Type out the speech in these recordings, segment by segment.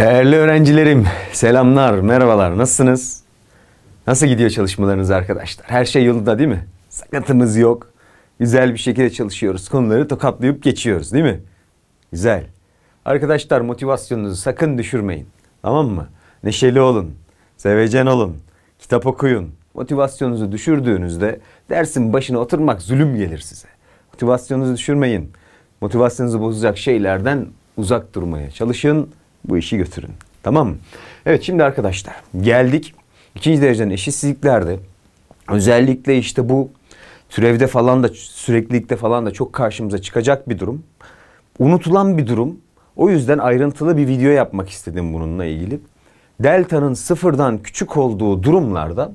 Değerli öğrencilerim, selamlar, merhabalar. Nasılsınız? Nasıl gidiyor çalışmalarınız arkadaşlar? Her şey yolunda değil mi? Sakatımız yok. Güzel bir şekilde çalışıyoruz. Konuları tokatlayıp geçiyoruz değil mi? Güzel. Arkadaşlar motivasyonunuzu sakın düşürmeyin. Tamam mı? Neşeli olun. Sevecen olun. Kitap okuyun. Motivasyonunuzu düşürdüğünüzde dersin başına oturmak zulüm gelir size. Motivasyonunuzu düşürmeyin. Motivasyonunuzu bozacak şeylerden uzak durmaya çalışın bu işi götürün. Tamam mı? Evet şimdi arkadaşlar geldik. ikinci dereceden eşitsizliklerde özellikle işte bu türevde falan da süreklilikte falan da çok karşımıza çıkacak bir durum. Unutulan bir durum. O yüzden ayrıntılı bir video yapmak istedim bununla ilgili. Delta'nın sıfırdan küçük olduğu durumlarda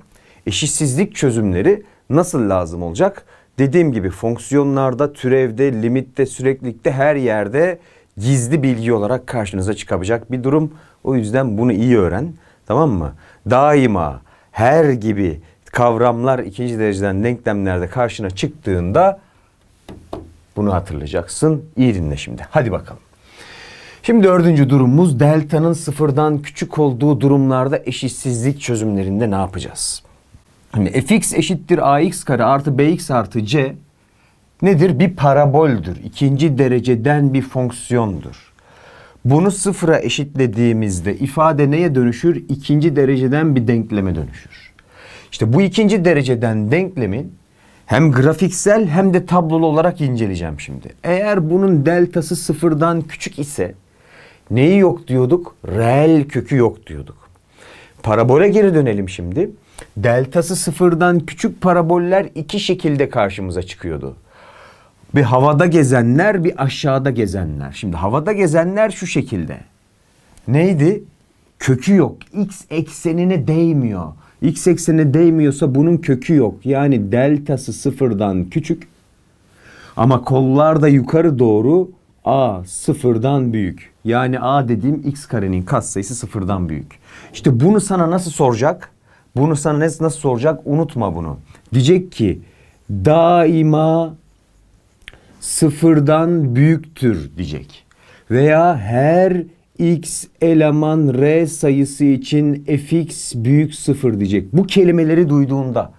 eşitsizlik çözümleri nasıl lazım olacak? Dediğim gibi fonksiyonlarda, türevde, limitte, süreklilikte her yerde gizli bilgi olarak karşınıza çıkabilecek bir durum. O yüzden bunu iyi öğren. Tamam mı? Daima her gibi kavramlar ikinci dereceden denklemlerde karşına çıktığında bunu hatırlayacaksın. İyi dinle şimdi. Hadi bakalım. Şimdi dördüncü durumumuz delta'nın sıfırdan küçük olduğu durumlarda eşitsizlik çözümlerinde ne yapacağız? Şimdi fx eşittir ax kare artı bx artı c nedir? Bir paraboldür. İkinci dereceden bir fonksiyondur. Bunu sıfıra eşitlediğimizde ifade neye dönüşür? İkinci dereceden bir denkleme dönüşür. İşte bu ikinci dereceden denklemin hem grafiksel hem de tablolu olarak inceleyeceğim şimdi. Eğer bunun deltası sıfırdan küçük ise neyi yok diyorduk? Reel kökü yok diyorduk. Parabole geri dönelim şimdi. Deltası sıfırdan küçük paraboller iki şekilde karşımıza çıkıyordu. Bir havada gezenler, bir aşağıda gezenler. Şimdi havada gezenler şu şekilde. Neydi? Kökü yok. X eksenine değmiyor. X eksenine değmiyorsa bunun kökü yok. Yani deltası sıfırdan küçük. Ama kollar da yukarı doğru A sıfırdan büyük. Yani A dediğim X karenin katsayısı sıfırdan büyük. İşte bunu sana nasıl soracak? Bunu sana nasıl soracak? Unutma bunu. Diyecek ki daima sıfırdan büyüktür diyecek. Veya her x eleman r sayısı için fx büyük sıfır diyecek. Bu kelimeleri duyduğunda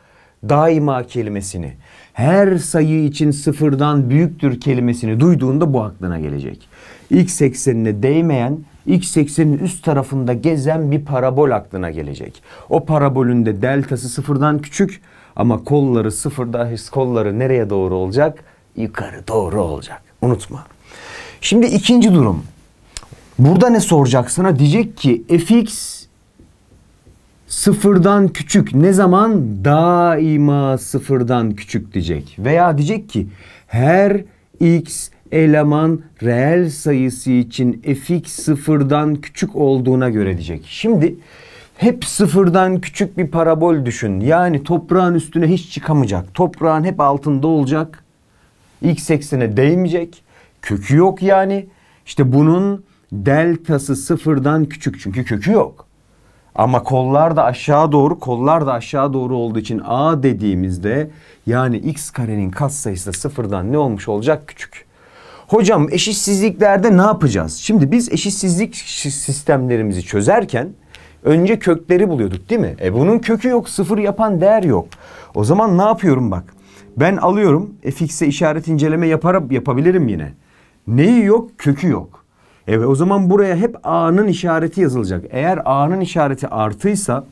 daima kelimesini her sayı için sıfırdan büyüktür kelimesini duyduğunda bu aklına gelecek. X eksenine değmeyen X eksenin üst tarafında gezen bir parabol aklına gelecek. O parabolün de deltası sıfırdan küçük ama kolları sıfırda kolları nereye doğru olacak? yukarı doğru olacak. Unutma. Şimdi ikinci durum. Burada ne soracak sana? Diyecek ki fx sıfırdan küçük ne zaman daima sıfırdan küçük diyecek. Veya diyecek ki her x eleman reel sayısı için fx sıfırdan küçük olduğuna göre diyecek. Şimdi hep sıfırdan küçük bir parabol düşün. Yani toprağın üstüne hiç çıkamayacak. Toprağın hep altında olacak X eksene değmeyecek. Kökü yok yani. İşte bunun deltası sıfırdan küçük çünkü kökü yok. Ama kollar da aşağı doğru, kollar da aşağı doğru olduğu için a dediğimizde yani x karenin katsayısı da sıfırdan ne olmuş olacak? Küçük. Hocam eşitsizliklerde ne yapacağız? Şimdi biz eşitsizlik sistemlerimizi çözerken önce kökleri buluyorduk değil mi? E bunun kökü yok, sıfır yapan değer yok. O zaman ne yapıyorum bak. Ben alıyorum e, fx'e işaret inceleme yaparım, yapabilirim yine. Neyi yok? Kökü yok. Evet o zaman buraya hep a'nın işareti yazılacak. Eğer a'nın işareti artıysa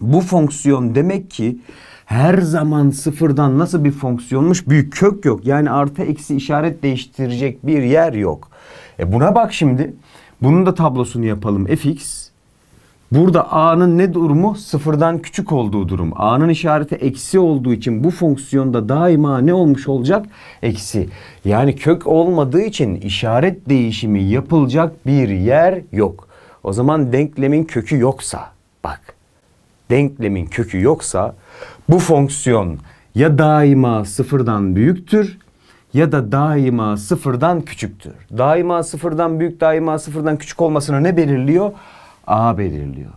bu fonksiyon demek ki her zaman sıfırdan nasıl bir fonksiyonmuş? Büyük kök yok. Yani artı eksi işaret değiştirecek bir yer yok. E buna bak şimdi. Bunun da tablosunu yapalım. fx Burada a'nın ne durumu? Sıfırdan küçük olduğu durum. A'nın işareti eksi olduğu için bu fonksiyonda daima ne olmuş olacak? Eksi. Yani kök olmadığı için işaret değişimi yapılacak bir yer yok. O zaman denklemin kökü yoksa bak denklemin kökü yoksa bu fonksiyon ya daima sıfırdan büyüktür ya da daima sıfırdan küçüktür. Daima sıfırdan büyük, daima sıfırdan küçük olmasını ne belirliyor? A belirliyor.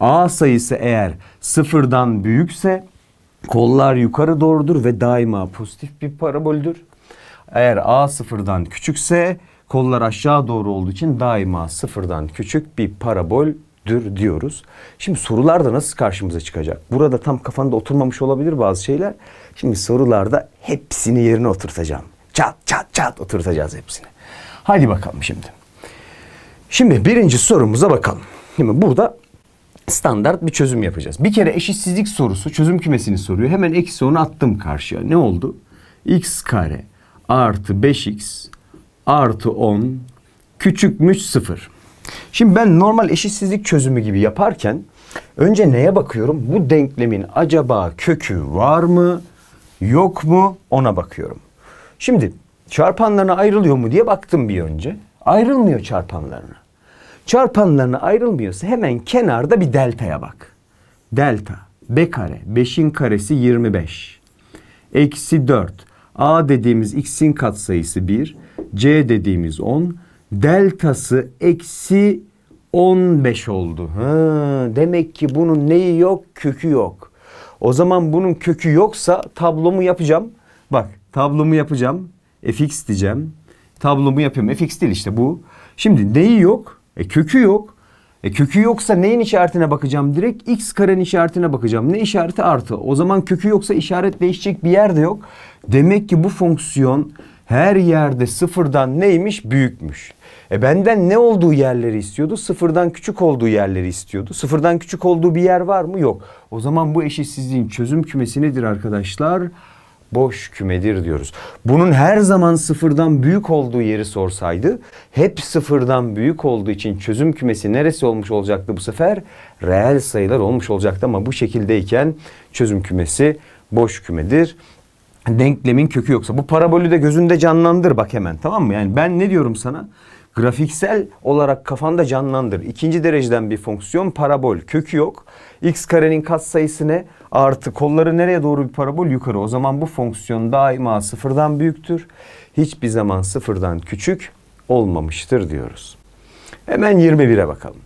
A sayısı eğer sıfırdan büyükse kollar yukarı doğrudur ve daima pozitif bir paraboldür. Eğer A sıfırdan küçükse kollar aşağı doğru olduğu için daima sıfırdan küçük bir paraboldür diyoruz. Şimdi sorularda nasıl karşımıza çıkacak? Burada tam kafanda oturmamış olabilir bazı şeyler. Şimdi sorularda hepsini yerine oturtacağım. Çat çat çat oturtacağız hepsini. Hadi bakalım şimdi. Şimdi birinci sorumuza bakalım. Şimdi burada standart bir çözüm yapacağız. Bir kere eşitsizlik sorusu çözüm kümesini soruyor. Hemen eksi onu attım karşıya. Ne oldu? x kare artı 5x artı 10 küçükmüş 0. Şimdi ben normal eşitsizlik çözümü gibi yaparken önce neye bakıyorum? Bu denklemin acaba kökü var mı yok mu ona bakıyorum. Şimdi çarpanlarına ayrılıyor mu diye baktım bir önce. Ayrılmıyor çarpanlarına. Çarpanlarına ayrılmıyorsa hemen kenarda bir deltaya bak. Delta. B kare. 5'in karesi 25. Eksi 4. A dediğimiz x'in katsayısı 1. C dediğimiz 10. Deltası eksi 15 oldu. Ha, demek ki bunun neyi yok? Kökü yok. O zaman bunun kökü yoksa tablomu yapacağım. Bak tablomu yapacağım. fx diyeceğim. Tablomu yapıyorum. fx değil işte bu. Şimdi neyi yok? E kökü yok. E kökü yoksa neyin işaretine bakacağım? Direkt x karenin işaretine bakacağım. Ne işareti artı? O zaman kökü yoksa işaret değişecek bir yer de yok. Demek ki bu fonksiyon her yerde sıfırdan neymiş? Büyükmüş. E benden ne olduğu yerleri istiyordu? Sıfırdan küçük olduğu yerleri istiyordu. Sıfırdan küçük olduğu bir yer var mı? Yok. O zaman bu eşitsizliğin çözüm kümesi nedir arkadaşlar? Arkadaşlar boş kümedir diyoruz. Bunun her zaman sıfırdan büyük olduğu yeri sorsaydı hep sıfırdan büyük olduğu için çözüm kümesi neresi olmuş olacaktı bu sefer? Reel sayılar olmuş olacaktı ama bu şekildeyken çözüm kümesi boş kümedir. Denklemin kökü yoksa bu parabolü de gözünde canlandır bak hemen tamam mı? Yani ben ne diyorum sana? grafiksel olarak kafanda canlandır. İkinci dereceden bir fonksiyon parabol. Kökü yok. X karenin katsayısı ne? Artı kolları nereye doğru bir parabol? Yukarı. O zaman bu fonksiyon daima sıfırdan büyüktür. Hiçbir zaman sıfırdan küçük olmamıştır diyoruz. Hemen 21'e bakalım.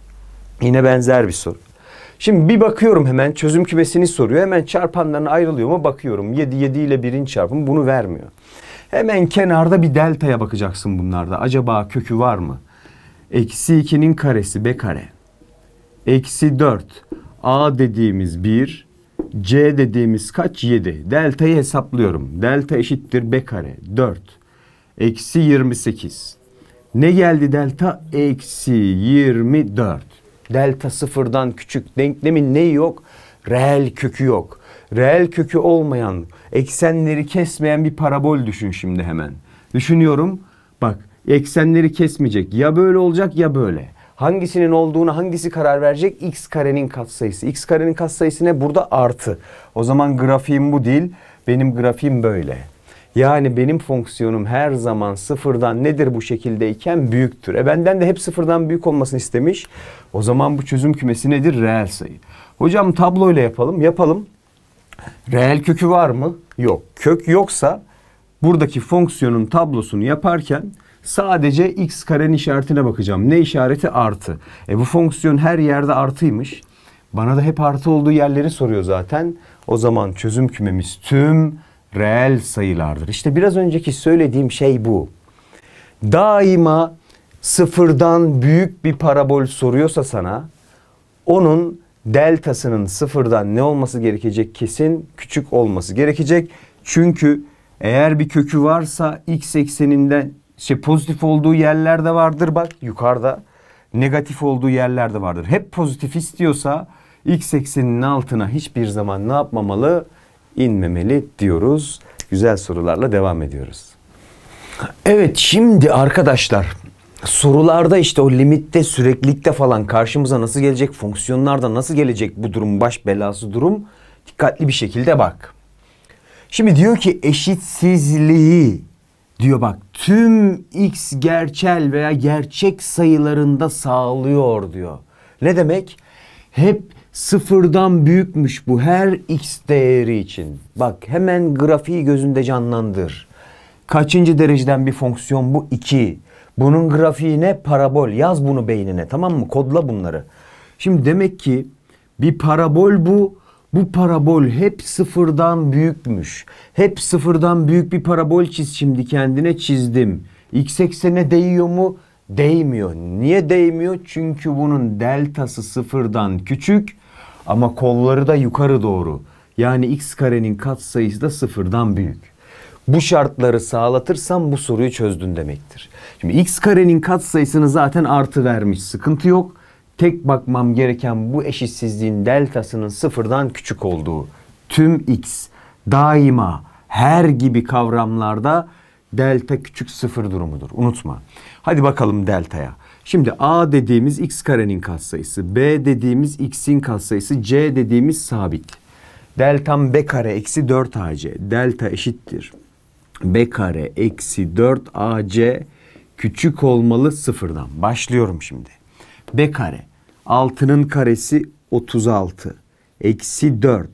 Yine benzer bir soru. Şimdi bir bakıyorum hemen çözüm kümesini soruyor. Hemen çarpanlarına ayrılıyor mu bakıyorum. 7 7 ile 1'in çarpımı bunu vermiyor. Hemen kenarda bir deltaya bakacaksın bunlarda. Acaba kökü var mı? Eksi 2'nin karesi b kare. Eksi 4. A dediğimiz 1. C dediğimiz kaç? 7. Deltayı hesaplıyorum. Delta eşittir b kare. 4. Eksi 28. Ne geldi delta? Eksi 24. Delta sıfırdan küçük. Denklemin neyi yok? Reel kökü yok. Reel kökü olmayan, eksenleri kesmeyen bir parabol düşün şimdi hemen. Düşünüyorum. Bak eksenleri kesmeyecek. Ya böyle olacak ya böyle. Hangisinin olduğunu hangisi karar verecek? X karenin katsayısı. X karenin katsayısı ne? Burada artı. O zaman grafiğim bu değil. Benim grafiğim böyle. Yani benim fonksiyonum her zaman sıfırdan nedir bu şekildeyken büyüktür. E benden de hep sıfırdan büyük olmasını istemiş. O zaman bu çözüm kümesi nedir? Reel sayı. Hocam tabloyla yapalım. Yapalım. Reel kökü var mı? Yok. Kök yoksa buradaki fonksiyonun tablosunu yaparken sadece x karenin işaretine bakacağım. Ne işareti? Artı. E bu fonksiyon her yerde artıymış. Bana da hep artı olduğu yerleri soruyor zaten. O zaman çözüm kümemiz tüm reel sayılardır. İşte biraz önceki söylediğim şey bu. Daima sıfırdan büyük bir parabol soruyorsa sana onun deltasının sıfırdan ne olması gerekecek? Kesin küçük olması gerekecek. Çünkü eğer bir kökü varsa x ekseninden şey pozitif olduğu yerlerde vardır. Bak yukarıda negatif olduğu yerlerde vardır. Hep pozitif istiyorsa x ekseninin altına hiçbir zaman ne yapmamalı? İnmemeli diyoruz. Güzel sorularla devam ediyoruz. Evet şimdi arkadaşlar sorularda işte o limitte süreklilikte falan karşımıza nasıl gelecek fonksiyonlarda nasıl gelecek bu durum baş belası durum dikkatli bir şekilde bak. Şimdi diyor ki eşitsizliği diyor bak tüm x gerçel veya gerçek sayılarında sağlıyor diyor. Ne demek? Hep sıfırdan büyükmüş bu her x değeri için. Bak hemen grafiği gözünde canlandır. Kaçıncı dereceden bir fonksiyon bu? 2. Bunun grafiği ne? parabol. Yaz bunu beynine tamam mı? Kodla bunları. Şimdi demek ki bir parabol bu. Bu parabol hep sıfırdan büyükmüş. Hep sıfırdan büyük bir parabol çiz şimdi kendine çizdim. X eksene değiyor mu? Değmiyor. Niye değmiyor? Çünkü bunun deltası sıfırdan küçük ama kolları da yukarı doğru. Yani x karenin katsayısı da sıfırdan büyük bu şartları sağlatırsam bu soruyu çözdün demektir. Şimdi x karenin katsayısını zaten artı vermiş. Sıkıntı yok. Tek bakmam gereken bu eşitsizliğin deltasının sıfırdan küçük olduğu. Tüm x daima her gibi kavramlarda delta küçük sıfır durumudur. Unutma. Hadi bakalım deltaya. Şimdi a dediğimiz x karenin katsayısı, b dediğimiz x'in katsayısı, c dediğimiz sabit. Deltam b kare eksi 4ac. Delta eşittir b kare eksi 4 ac küçük olmalı sıfırdan. Başlıyorum şimdi. b kare 6'nın karesi 36 eksi 4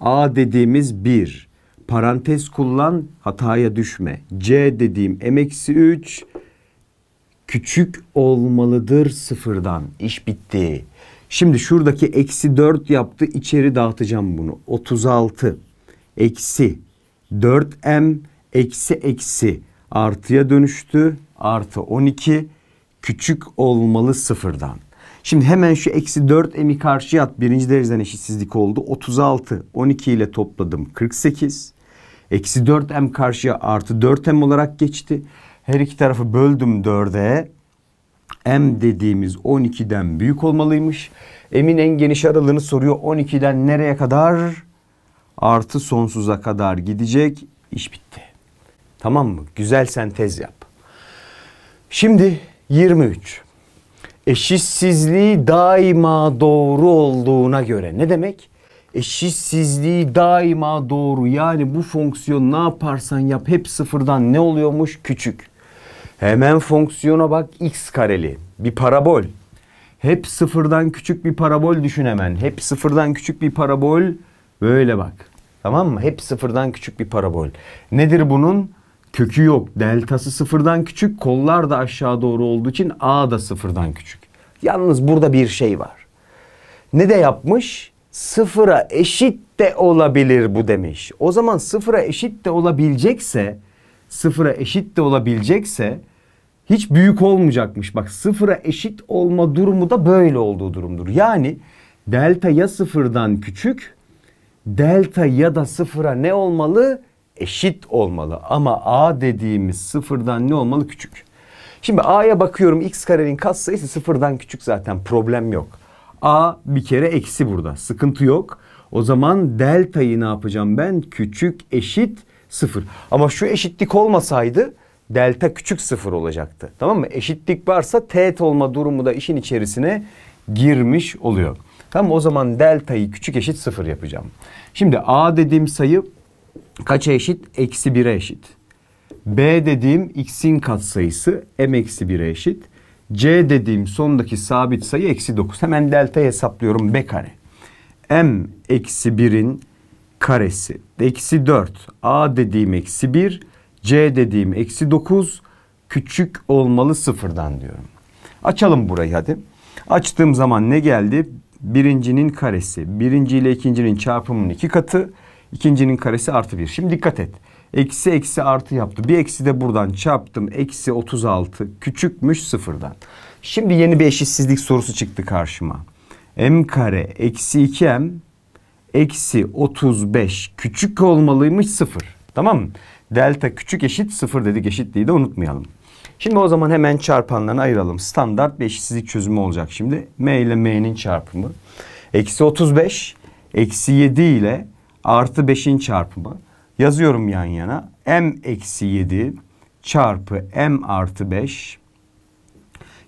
a dediğimiz 1 parantez kullan hataya düşme c dediğim m eksi 3 küçük olmalıdır sıfırdan. İş bitti. Şimdi şuradaki eksi 4 yaptı. içeri dağıtacağım bunu. 36 eksi 4m eksi eksi artıya dönüştü. Artı 12 küçük olmalı sıfırdan. Şimdi hemen şu eksi 4 m'i karşıya at. Birinci dereceden eşitsizlik oldu. 36. 12 ile topladım. 48. Eksi 4 m karşıya artı 4 m olarak geçti. Her iki tarafı böldüm 4'e. M dediğimiz 12'den büyük olmalıymış. M'in en geniş aralığını soruyor. 12'den nereye kadar? Artı sonsuza kadar gidecek. İş bitti. Tamam mı? Güzel sentez yap. Şimdi 23. Eşitsizliği daima doğru olduğuna göre ne demek? Eşitsizliği daima doğru. Yani bu fonksiyon ne yaparsan yap hep sıfırdan ne oluyormuş? Küçük. Hemen fonksiyona bak x kareli. Bir parabol. Hep sıfırdan küçük bir parabol düşün hemen. Hep sıfırdan küçük bir parabol. Böyle bak. Tamam mı? Hep sıfırdan küçük bir parabol. Nedir bunun? kökü yok. Deltası sıfırdan küçük. Kollar da aşağı doğru olduğu için A da sıfırdan küçük. Yalnız burada bir şey var. Ne de yapmış? Sıfıra eşit de olabilir bu demiş. O zaman sıfıra eşit de olabilecekse sıfıra eşit de olabilecekse hiç büyük olmayacakmış. Bak sıfıra eşit olma durumu da böyle olduğu durumdur. Yani delta ya sıfırdan küçük delta ya da sıfıra ne olmalı? eşit olmalı ama a dediğimiz sıfırdan ne olmalı küçük. Şimdi a'ya bakıyorum x karenin katsayısı sıfırdan küçük zaten problem yok. a bir kere eksi burada sıkıntı yok. O zaman delta'yı ne yapacağım ben? Küçük eşit sıfır. Ama şu eşitlik olmasaydı delta küçük sıfır olacaktı. Tamam mı? Eşitlik varsa teğet olma durumu da işin içerisine girmiş oluyor. Tamam o zaman delta'yı küçük eşit sıfır yapacağım. Şimdi a dediğim sayı kaça eşit? Eksi 1'e eşit. B dediğim x'in katsayısı m eksi 1'e eşit. C dediğim sondaki sabit sayı eksi 9. Hemen delta hesaplıyorum b kare. m eksi 1'in karesi. Eksi 4. A dediğim eksi 1. C dediğim eksi 9. Küçük olmalı sıfırdan diyorum. Açalım burayı hadi. Açtığım zaman ne geldi? Birincinin karesi. Birinci ile ikincinin çarpımının iki katı. İkincinin karesi artı 1. Şimdi dikkat et. Eksi eksi artı yaptı. Bir eksi de buradan çarptım. Eksi 36 küçükmüş sıfırdan. Şimdi yeni bir eşitsizlik sorusu çıktı karşıma. M kare eksi 2M eksi 35 küçük olmalıymış sıfır. Tamam mı? Delta küçük eşit sıfır dedik eşitliği de unutmayalım. Şimdi o zaman hemen çarpanlarını ayıralım. Standart bir eşitsizlik çözümü olacak şimdi. M ile M'nin çarpımı. Eksi 35 eksi 7 ile artı 5'in çarpımı. Yazıyorum yan yana. M eksi 7 çarpı M artı 5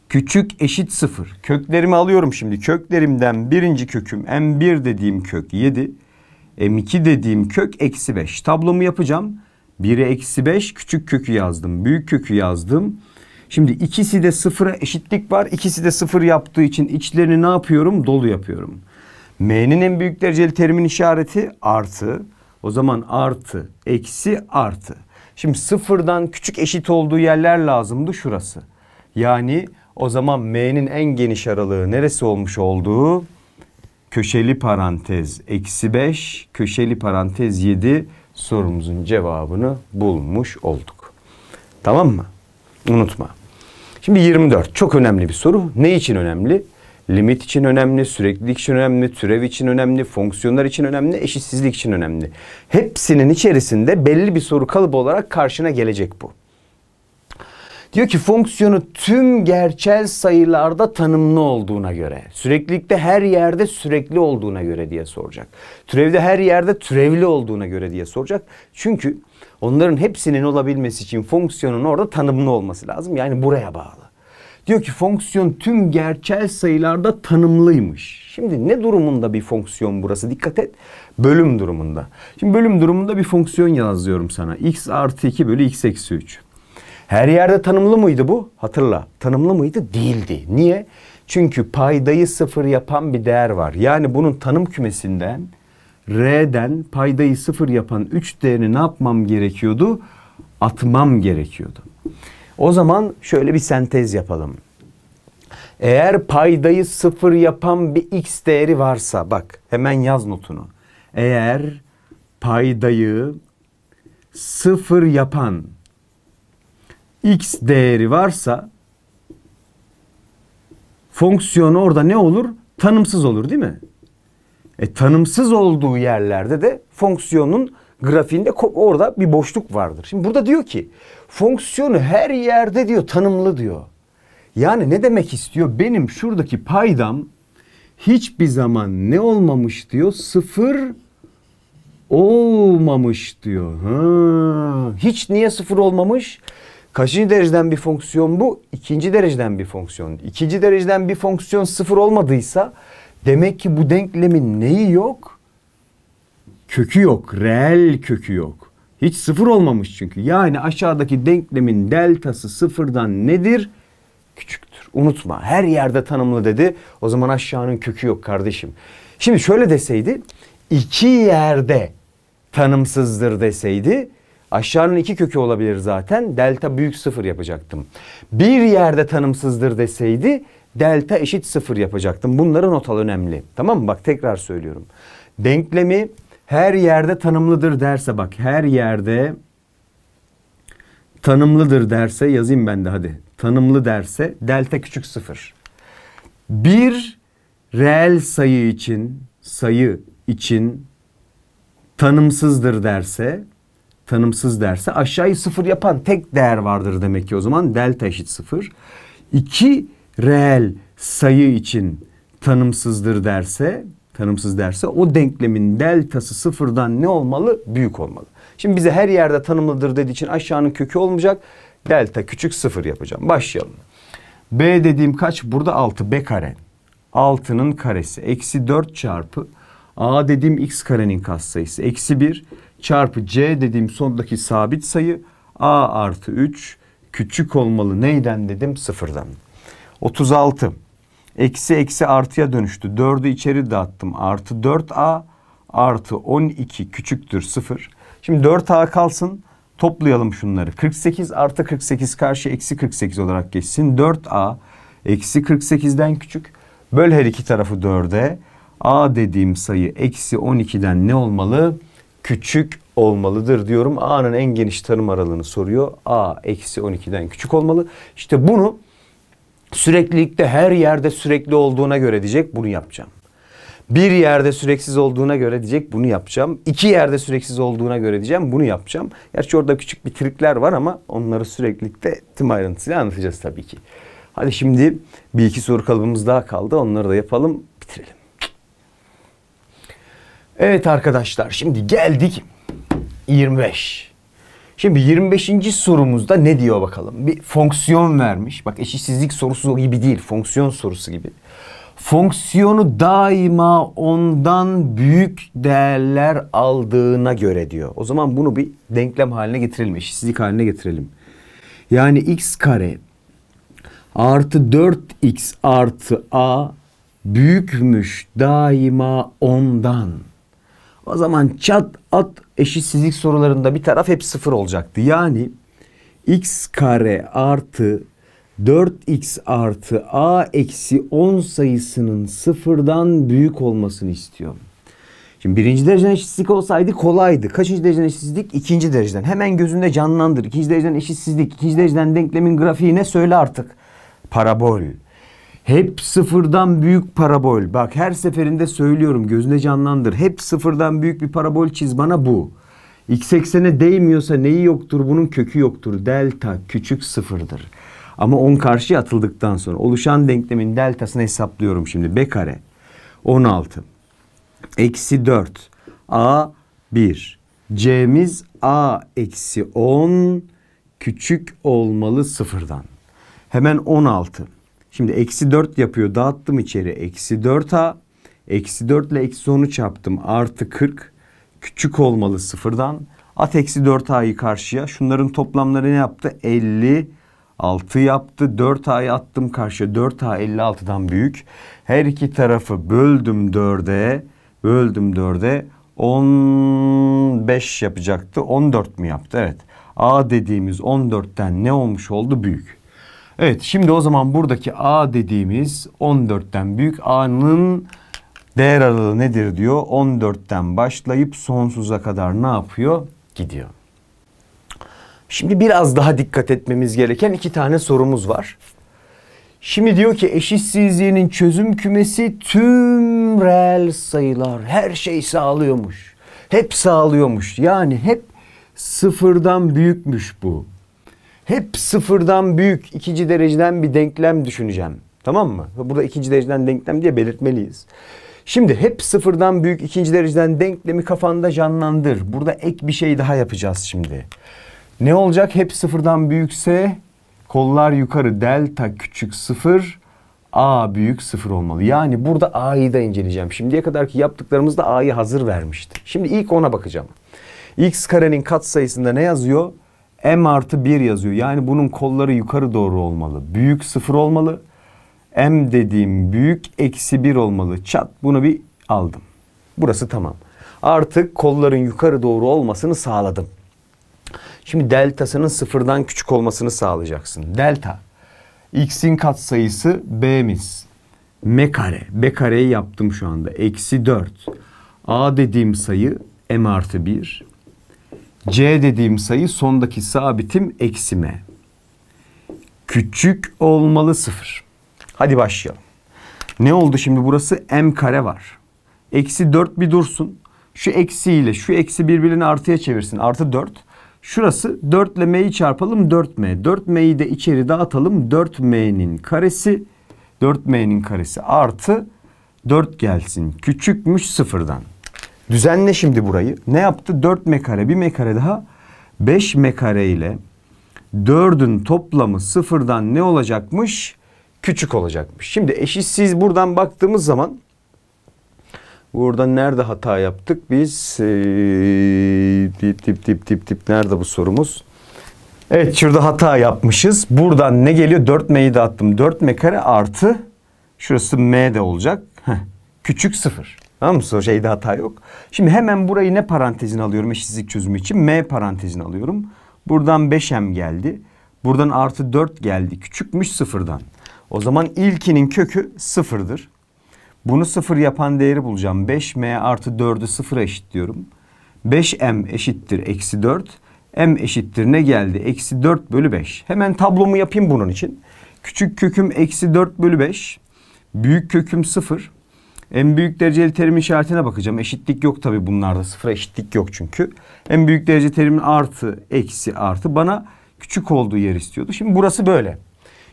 küçük eşit 0. Köklerimi alıyorum şimdi. Köklerimden birinci köküm M1 dediğim kök 7. M2 dediğim kök eksi 5. Tablomu yapacağım. 1'e eksi 5 küçük kökü yazdım. Büyük kökü yazdım. Şimdi ikisi de sıfıra eşitlik var. ikisi de sıfır yaptığı için içlerini ne yapıyorum? Dolu yapıyorum. M'nin en büyük dereceli terimin işareti artı. O zaman artı, eksi, artı. Şimdi sıfırdan küçük eşit olduğu yerler lazımdı şurası. Yani o zaman M'nin en geniş aralığı neresi olmuş olduğu? Köşeli parantez eksi 5, köşeli parantez 7 sorumuzun cevabını bulmuş olduk. Tamam mı? Unutma. Şimdi 24 çok önemli bir soru. Ne için önemli? limit için önemli, süreklilik için önemli, türev için önemli, fonksiyonlar için önemli, eşitsizlik için önemli. Hepsinin içerisinde belli bir soru kalıbı olarak karşına gelecek bu. Diyor ki fonksiyonu tüm gerçel sayılarda tanımlı olduğuna göre, süreklilikte her yerde sürekli olduğuna göre diye soracak. Türevde her yerde türevli olduğuna göre diye soracak. Çünkü onların hepsinin olabilmesi için fonksiyonun orada tanımlı olması lazım. Yani buraya bağlı. Diyor ki fonksiyon tüm gerçel sayılarda tanımlıymış. Şimdi ne durumunda bir fonksiyon burası? Dikkat et. Bölüm durumunda. Şimdi bölüm durumunda bir fonksiyon yazıyorum sana. x artı 2 bölü x eksi 3. Her yerde tanımlı mıydı bu? Hatırla. Tanımlı mıydı? Değildi. Niye? Çünkü paydayı sıfır yapan bir değer var. Yani bunun tanım kümesinden R'den paydayı sıfır yapan 3 değerini ne yapmam gerekiyordu? Atmam gerekiyordu. O zaman şöyle bir sentez yapalım. Eğer paydayı sıfır yapan bir x değeri varsa bak hemen yaz notunu. Eğer paydayı sıfır yapan x değeri varsa fonksiyonu orada ne olur? Tanımsız olur değil mi? E, tanımsız olduğu yerlerde de fonksiyonun grafiğinde orada bir boşluk vardır. Şimdi burada diyor ki fonksiyonu her yerde diyor tanımlı diyor. Yani ne demek istiyor? Benim şuradaki paydam hiçbir zaman ne olmamış diyor? Sıfır olmamış diyor. Ha. Hiç niye sıfır olmamış? Kaçıncı dereceden bir fonksiyon bu? İkinci dereceden bir fonksiyon. İkinci dereceden bir fonksiyon sıfır olmadıysa demek ki bu denklemin neyi yok? kökü yok. Reel kökü yok. Hiç sıfır olmamış çünkü. Yani aşağıdaki denklemin deltası sıfırdan nedir? Küçüktür. Unutma. Her yerde tanımlı dedi. O zaman aşağının kökü yok kardeşim. Şimdi şöyle deseydi. iki yerde tanımsızdır deseydi. Aşağının iki kökü olabilir zaten. Delta büyük sıfır yapacaktım. Bir yerde tanımsızdır deseydi delta eşit sıfır yapacaktım. Bunları not al önemli. Tamam mı? Bak tekrar söylüyorum. Denklemi her yerde tanımlıdır derse bak her yerde tanımlıdır derse yazayım ben de hadi. Tanımlı derse delta küçük sıfır. Bir reel sayı için sayı için tanımsızdır derse tanımsız derse aşağıyı sıfır yapan tek değer vardır demek ki o zaman delta eşit sıfır. İki reel sayı için tanımsızdır derse tanımsız derse o denklemin deltası sıfırdan ne olmalı? Büyük olmalı. Şimdi bize her yerde tanımlıdır dediği için aşağının kökü olmayacak. Delta küçük sıfır yapacağım. Başlayalım. B dediğim kaç? Burada 6. B kare. 6'nın karesi. Eksi 4 çarpı A dediğim x karenin katsayısı. Eksi 1 çarpı C dediğim sondaki sabit sayı. A artı 3 küçük olmalı. Neyden dedim? Sıfırdan. 36. Eksi eksi artıya dönüştü. 4'ü içeri dağıttım. Artı 4A artı 12 küçüktür 0. Şimdi 4A kalsın. Toplayalım şunları. 48 artı 48 karşı eksi 48 olarak geçsin. 4A eksi 48'den küçük. Böl her iki tarafı 4'e. A dediğim sayı eksi 12'den ne olmalı? Küçük olmalıdır diyorum. A'nın en geniş tanım aralığını soruyor. A eksi 12'den küçük olmalı. İşte bunu Süreklilikte her yerde sürekli olduğuna göre diyecek bunu yapacağım. Bir yerde süreksiz olduğuna göre diyecek bunu yapacağım. İki yerde süreksiz olduğuna göre diyeceğim bunu yapacağım. Gerçi orada küçük bir trikler var ama onları süreklilikte tüm ayrıntısıyla anlatacağız tabii ki. Hadi şimdi bir iki soru kalıbımız daha kaldı. Onları da yapalım bitirelim. Evet arkadaşlar şimdi geldik 25. Şimdi 25. sorumuzda ne diyor bakalım? Bir fonksiyon vermiş. Bak eşitsizlik sorusu gibi değil, fonksiyon sorusu gibi. Fonksiyonu daima ondan büyük değerler aldığına göre diyor. O zaman bunu bir denklem haline getirelim, eşitsizlik haline getirelim. Yani x kare artı 4x artı a büyükmüş daima ondan. O zaman çat at eşitsizlik sorularında bir taraf hep sıfır olacaktı. Yani x kare artı 4x artı a eksi 10 sayısının sıfırdan büyük olmasını istiyorum. Şimdi birinci dereceden eşitsizlik olsaydı kolaydı. Kaçıncı dereceden eşitsizlik? İkinci dereceden. Hemen gözünde canlandır. İkinci dereceden eşitsizlik. İkinci dereceden denklemin grafiğine söyle artık. Parabol. Hep sıfırdan büyük parabol. Bak her seferinde söylüyorum gözüne canlandır. Hep sıfırdan büyük bir parabol çiz bana bu. X80'e değmiyorsa neyi yoktur? Bunun kökü yoktur. Delta küçük sıfırdır. Ama 10 karşıya atıldıktan sonra oluşan denklemin deltasını hesaplıyorum şimdi. B kare 16 eksi 4 A 1 C'miz A eksi 10 küçük olmalı sıfırdan. Hemen 16 Şimdi eksi 4 yapıyor. Dağıttım içeri. Eksi 4A. Eksi 4 ile eksi 10'u çarptım. Artı 40. Küçük olmalı sıfırdan. At eksi 4A'yı karşıya. Şunların toplamları ne yaptı? 50. 6 yaptı. 4A'yı attım karşıya. 4A 56'dan büyük. Her iki tarafı böldüm 4'e. Böldüm 4'e. 15 yapacaktı. 14 mü yaptı? Evet. A dediğimiz 14'ten ne olmuş oldu? Büyük. Evet şimdi o zaman buradaki A dediğimiz 14'ten büyük A'nın değer aralığı nedir diyor. 14'ten başlayıp sonsuza kadar ne yapıyor? Gidiyor. Şimdi biraz daha dikkat etmemiz gereken iki tane sorumuz var. Şimdi diyor ki eşitsizliğinin çözüm kümesi tüm reel sayılar her şey sağlıyormuş. Hep sağlıyormuş. Yani hep sıfırdan büyükmüş bu hep sıfırdan büyük ikinci dereceden bir denklem düşüneceğim. Tamam mı? Burada ikinci dereceden denklem diye belirtmeliyiz. Şimdi hep sıfırdan büyük ikinci dereceden denklemi kafanda canlandır. Burada ek bir şey daha yapacağız şimdi. Ne olacak? Hep sıfırdan büyükse kollar yukarı delta küçük sıfır A büyük sıfır olmalı. Yani burada A'yı da inceleyeceğim. Şimdiye kadarki yaptıklarımızda A'yı hazır vermişti. Şimdi ilk ona bakacağım. X karenin katsayısında ne yazıyor? M artı 1 yazıyor. Yani bunun kolları yukarı doğru olmalı. Büyük 0 olmalı. M dediğim büyük eksi 1 olmalı. Çat bunu bir aldım. Burası tamam. Artık kolların yukarı doğru olmasını sağladım. Şimdi deltasının sıfırdan küçük olmasını sağlayacaksın. Delta. X'in katsayısı B'miz. M kare. B kareyi yaptım şu anda. Eksi 4. A dediğim sayı M artı 1. C dediğim sayı sondaki sabitim eksi eksime. Küçük olmalı sıfır. Hadi başlayalım. Ne oldu şimdi burası? M kare var. Eksi 4 bir dursun. Şu eksiyle, şu eksi birbirini artıya çevirsin. Artı 4. Şurası 4 ile m'yi çarpalım 4m. 4m'yi de içeri dağıtalım. 4m'nin karesi 4m'nin karesi artı 4 gelsin. Küçükmüş sıfırdan. Düzenle şimdi burayı. Ne yaptı? 4 mekare, bir mekare daha. 5 mekare ile 4'ün toplamı sıfırdan ne olacakmış? Küçük olacakmış. Şimdi eşitsiz buradan baktığımız zaman Burada nerede hata yaptık biz? Ee, tip tip tip tip tip nerede bu sorumuz? Evet şurada hata yapmışız. Buradan ne geliyor? 4 m'yi de attım. 4 m kare artı şurası m de olacak. Heh, küçük sıfır. Tamam mı? Şeyde hata yok. Şimdi hemen burayı ne parantezin alıyorum eşitsizlik çözümü için? M parantezin alıyorum. Buradan 5M geldi. Buradan artı 4 geldi. Küçükmüş sıfırdan. O zaman ilkinin kökü sıfırdır. Bunu sıfır yapan değeri bulacağım. 5M artı 4'ü sıfıra eşitliyorum. 5M eşittir eksi 4. M eşittir ne geldi? Eksi 4 bölü 5. Hemen tablomu yapayım bunun için. Küçük köküm eksi 4 bölü 5. Büyük köküm 0. En büyük dereceli terimin işaretine bakacağım. Eşitlik yok tabi bunlarda. Sıfıra eşitlik yok çünkü. En büyük derece terimin artı, eksi, artı bana küçük olduğu yer istiyordu. Şimdi burası böyle.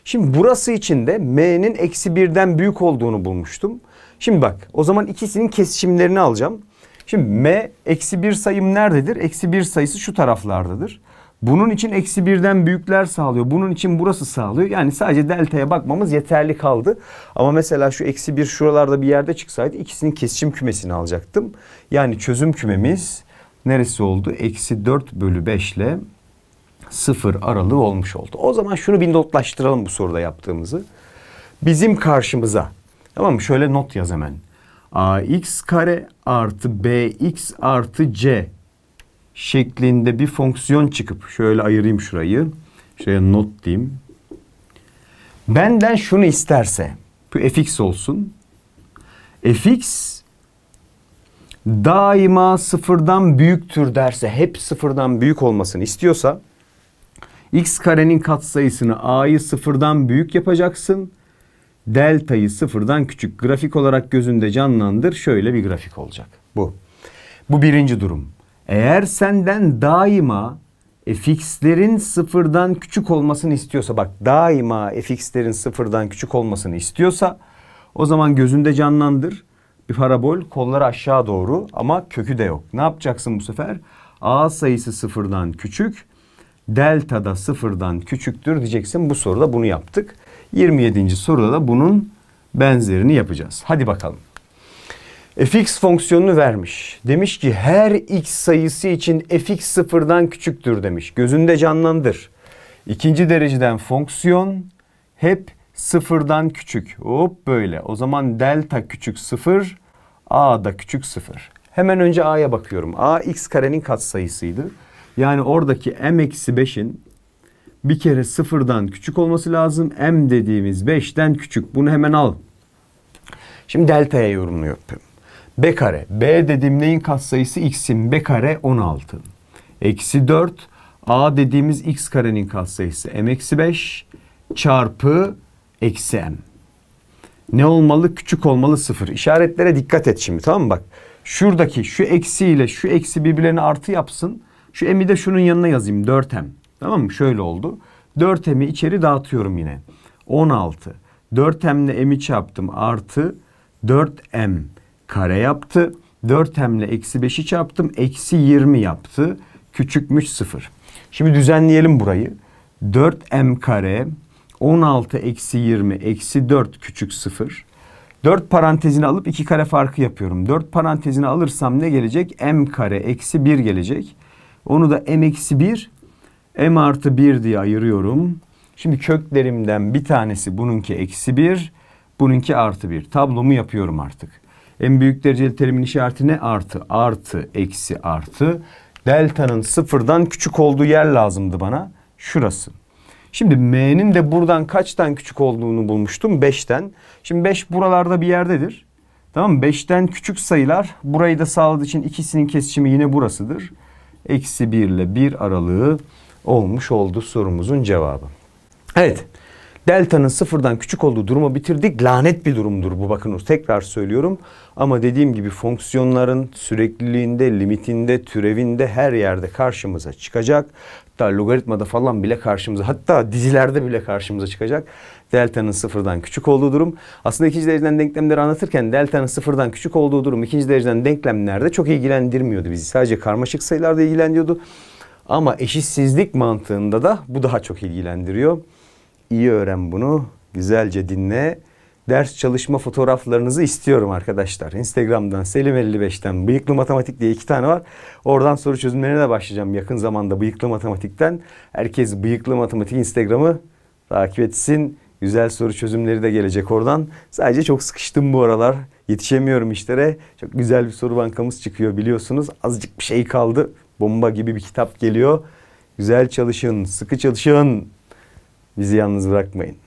Şimdi burası için de m'nin eksi birden büyük olduğunu bulmuştum. Şimdi bak o zaman ikisinin kesişimlerini alacağım. Şimdi m eksi bir sayım nerededir? Eksi bir sayısı şu taraflardadır. Bunun için eksi birden büyükler sağlıyor. Bunun için burası sağlıyor. Yani sadece deltaya bakmamız yeterli kaldı. Ama mesela şu eksi bir şuralarda bir yerde çıksaydı ikisinin kesişim kümesini alacaktım. Yani çözüm kümemiz neresi oldu? Eksi 4 bölü 5 ile 0 aralığı olmuş oldu. O zaman şunu bir notlaştıralım bu soruda yaptığımızı. Bizim karşımıza tamam mı? Şöyle not yaz hemen. ax kare artı bx artı c şeklinde bir fonksiyon çıkıp şöyle ayırayım şurayı. şöyle not diyeyim. Benden şunu isterse bu fx olsun. fx daima sıfırdan büyüktür derse hep sıfırdan büyük olmasını istiyorsa x karenin katsayısını a'yı sıfırdan büyük yapacaksın. Delta'yı sıfırdan küçük grafik olarak gözünde canlandır. Şöyle bir grafik olacak. Bu. Bu birinci durum eğer senden daima fx'lerin sıfırdan küçük olmasını istiyorsa bak daima fx'lerin sıfırdan küçük olmasını istiyorsa o zaman gözünde canlandır. Bir parabol kolları aşağı doğru ama kökü de yok. Ne yapacaksın bu sefer? A sayısı sıfırdan küçük. Delta da sıfırdan küçüktür diyeceksin. Bu soruda bunu yaptık. 27. soruda da bunun benzerini yapacağız. Hadi bakalım fx fonksiyonunu vermiş. Demiş ki her x sayısı için fx sıfırdan küçüktür demiş. Gözünde canlandır. İkinci dereceden fonksiyon hep sıfırdan küçük. Hop böyle. O zaman delta küçük sıfır, a da küçük sıfır. Hemen önce a'ya bakıyorum. a x karenin katsayısıydı. Yani oradaki m eksi 5'in bir kere sıfırdan küçük olması lazım. M dediğimiz 5'ten küçük. Bunu hemen al. Şimdi delta'ya yorumlu yapıyorum. B kare. B dediğim neyin katsayısı? X'in B kare 16. Eksi 4. A dediğimiz X karenin katsayısı M eksi 5 çarpı eksi M. Ne olmalı? Küçük olmalı 0. İşaretlere dikkat et şimdi tamam mı? Bak şuradaki şu eksi ile şu eksi birbirlerini artı yapsın. Şu M'i de şunun yanına yazayım 4M. Tamam mı? Şöyle oldu. 4M'i içeri dağıtıyorum yine. 16. 4M'le M'i çarptım artı 4M kare yaptı. 4 hemle eksi 5'i çarptım. Eksi 20 yaptı. Küçükmüş 0. Şimdi düzenleyelim burayı. 4m kare 16 eksi 20 eksi 4 küçük 0. 4 parantezini alıp 2 kare farkı yapıyorum. 4 parantezini alırsam ne gelecek? m kare eksi 1 gelecek. Onu da m eksi 1 m artı 1 diye ayırıyorum. Şimdi köklerimden bir tanesi bununki eksi 1, bununki artı 1. Tablomu yapıyorum artık. En büyük dereceli terimin işareti ne? Artı, artı, eksi, artı. Delta'nın sıfırdan küçük olduğu yer lazımdı bana. Şurası. Şimdi m'nin de buradan kaçtan küçük olduğunu bulmuştum? 5'ten. Şimdi 5 buralarda bir yerdedir. Tamam mı? 5'ten küçük sayılar burayı da sağladığı için ikisinin kesişimi yine burasıdır. Eksi 1 ile 1 aralığı olmuş oldu sorumuzun cevabı. Evet. Delta'nın sıfırdan küçük olduğu durumu bitirdik. Lanet bir durumdur bu bakınız. Tekrar söylüyorum. Ama dediğim gibi fonksiyonların sürekliliğinde, limitinde, türevinde her yerde karşımıza çıkacak. Hatta logaritmada falan bile karşımıza, hatta dizilerde bile karşımıza çıkacak. Delta'nın sıfırdan küçük olduğu durum. Aslında ikinci dereceden denklemleri anlatırken delta'nın sıfırdan küçük olduğu durum ikinci dereceden denklemlerde çok ilgilendirmiyordu bizi. Sadece karmaşık sayılarda ilgilendiriyordu. Ama eşitsizlik mantığında da bu daha çok ilgilendiriyor iyi öğren bunu, güzelce dinle. Ders çalışma fotoğraflarınızı istiyorum arkadaşlar. Instagram'dan Selim55'ten Bıyıklı Matematik diye iki tane var. Oradan soru çözümlerine de başlayacağım yakın zamanda Bıyıklı Matematik'ten. Herkes Bıyıklı Matematik Instagram'ı takip etsin. Güzel soru çözümleri de gelecek oradan. Sadece çok sıkıştım bu aralar. Yetişemiyorum işlere. Çok güzel bir soru bankamız çıkıyor biliyorsunuz. Azıcık bir şey kaldı. Bomba gibi bir kitap geliyor. Güzel çalışın, sıkı çalışın. Bizi yalnız bırakmayın.